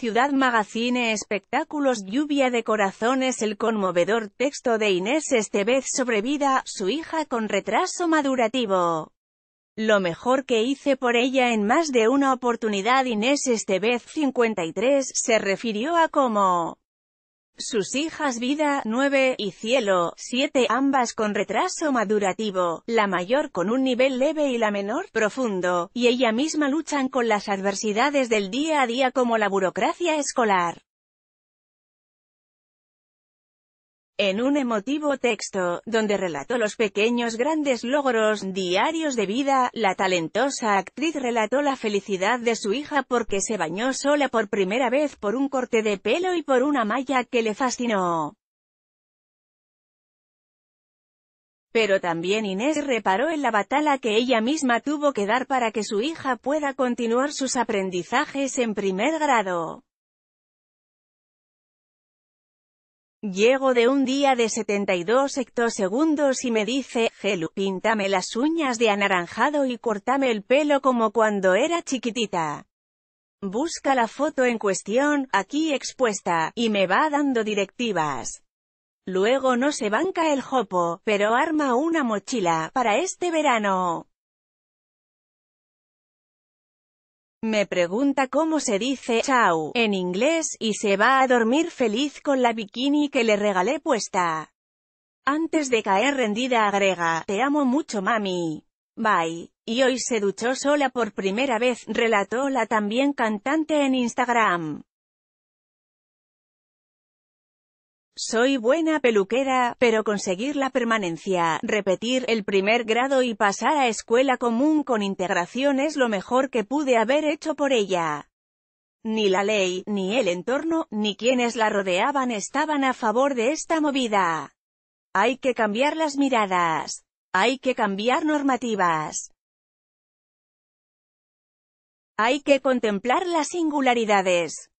Ciudad Magazine Espectáculos Lluvia de corazones El conmovedor texto de Inés Estevez sobre vida, su hija con retraso madurativo. Lo mejor que hice por ella en más de una oportunidad Inés Estevez 53 se refirió a cómo sus hijas Vida, 9, y Cielo, 7, ambas con retraso madurativo, la mayor con un nivel leve y la menor, profundo, y ella misma luchan con las adversidades del día a día como la burocracia escolar en un emotivo texto, donde relató los pequeños grandes logros diarios de vida, la talentosa actriz relató la felicidad de su hija porque se bañó sola por primera vez por un corte de pelo y por una malla que le fascinó. Pero también Inés reparó en la batalla que ella misma tuvo que dar para que su hija pueda continuar sus aprendizajes en primer grado. Llego de un día de 72 hectosegundos y me dice, Gelu, píntame las uñas de anaranjado y cortame el pelo como cuando era chiquitita. Busca la foto en cuestión, aquí expuesta, y me va dando directivas. Luego no se banca el jopo, pero arma una mochila, para este verano. Me pregunta cómo se dice chau en inglés, y se va a dormir feliz con la bikini que le regalé puesta. Antes de caer rendida agrega, te amo mucho mami. Bye. Y hoy se duchó sola por primera vez, relató la también cantante en Instagram. Soy buena peluquera, pero conseguir la permanencia, repetir el primer grado y pasar a escuela común con integración es lo mejor que pude haber hecho por ella. Ni la ley, ni el entorno, ni quienes la rodeaban estaban a favor de esta movida. Hay que cambiar las miradas. Hay que cambiar normativas. Hay que contemplar las singularidades.